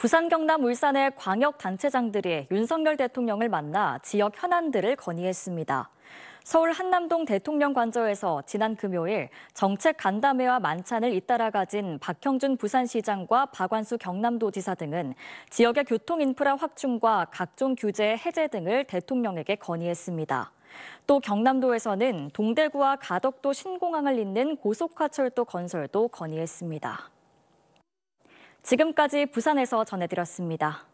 부산, 경남, 울산의 광역단체장들이 윤석열 대통령을 만나 지역 현안들을 건의했습니다. 서울 한남동 대통령 관저에서 지난 금요일 정책 간담회와 만찬을 잇따라 가진 박형준 부산시장과 박완수 경남도지사 등은 지역의 교통 인프라 확충과 각종 규제 해제 등을 대통령에게 건의했습니다. 또 경남도에서는 동대구와 가덕도 신공항을 잇는 고속화철도 건설도 건의했습니다. 지금까지 부산에서 전해드렸습니다.